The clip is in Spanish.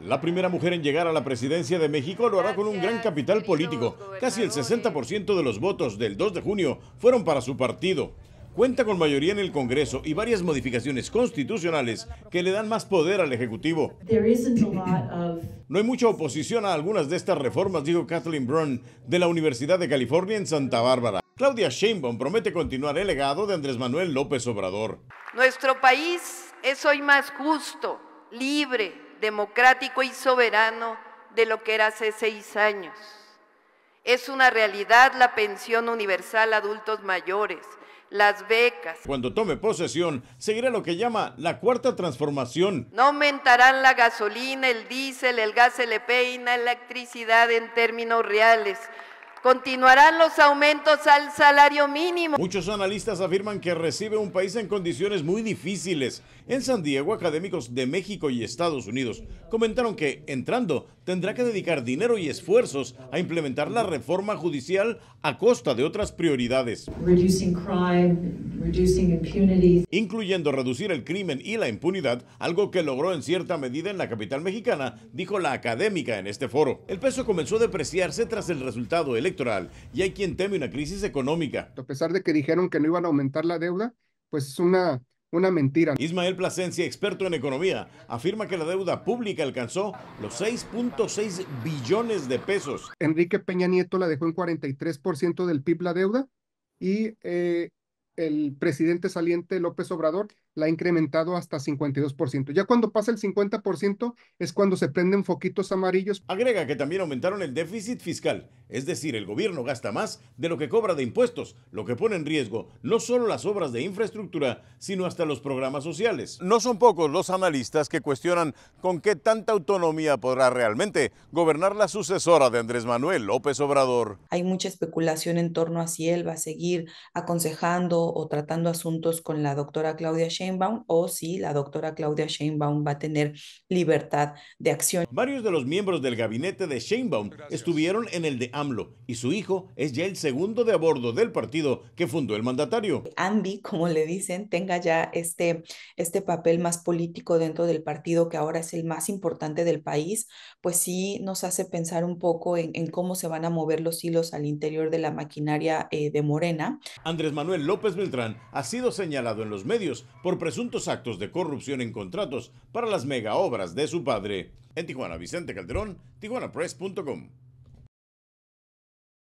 La primera mujer en llegar a la presidencia de México lo hará con un gran capital político. Casi el 60% de los votos del 2 de junio fueron para su partido. Cuenta con mayoría en el Congreso y varias modificaciones constitucionales que le dan más poder al Ejecutivo. No hay mucha oposición a algunas de estas reformas, dijo Kathleen Brown, de la Universidad de California en Santa Bárbara. Claudia Sheinbaum promete continuar el legado de Andrés Manuel López Obrador. Nuestro país es hoy más justo libre, democrático y soberano de lo que era hace seis años. Es una realidad la pensión universal a adultos mayores, las becas. Cuando tome posesión, seguirá lo que llama la cuarta transformación. No aumentarán la gasolina, el diésel, el gas LP e y la electricidad en términos reales. Continuarán los aumentos al salario mínimo. Muchos analistas afirman que recibe un país en condiciones muy difíciles. En San Diego, académicos de México y Estados Unidos comentaron que, entrando, tendrá que dedicar dinero y esfuerzos a implementar la reforma judicial a costa de otras prioridades. Incluyendo reducir el crimen y la impunidad, algo que logró en cierta medida en la capital mexicana, dijo la académica en este foro. El peso comenzó a depreciarse tras el resultado electoral y hay quien teme una crisis económica. A pesar de que dijeron que no iban a aumentar la deuda, pues es una, una mentira. Ismael Plasencia, experto en economía, afirma que la deuda pública alcanzó los 6.6 billones de pesos. Enrique Peña Nieto la dejó en 43% del PIB la deuda y eh, el presidente saliente López Obrador la ha incrementado hasta 52%. Ya cuando pasa el 50% es cuando se prenden foquitos amarillos. Agrega que también aumentaron el déficit fiscal, es decir, el gobierno gasta más de lo que cobra de impuestos, lo que pone en riesgo no solo las obras de infraestructura, sino hasta los programas sociales. No son pocos los analistas que cuestionan con qué tanta autonomía podrá realmente gobernar la sucesora de Andrés Manuel López Obrador. Hay mucha especulación en torno a si él va a seguir aconsejando o tratando asuntos con la doctora Claudia Sheinbaum o si la doctora Claudia Sheinbaum va a tener libertad de acción. Varios de los miembros del gabinete de Sheinbaum estuvieron en el de AMLO y su hijo es ya el segundo de a bordo del partido que fundó el mandatario. Andy, como le dicen, tenga ya este, este papel más político dentro del partido que ahora es el más importante del país, pues sí nos hace pensar un poco en, cómo se van a mover los hilos al interior de la maquinaria eh, de Morena. Andrés Manuel López Beltrán ha sido señalado en los medios por presuntos actos de corrupción en contratos para las megaobras de su padre. En Tijuana, Vicente Calderón, tijuanapress.com.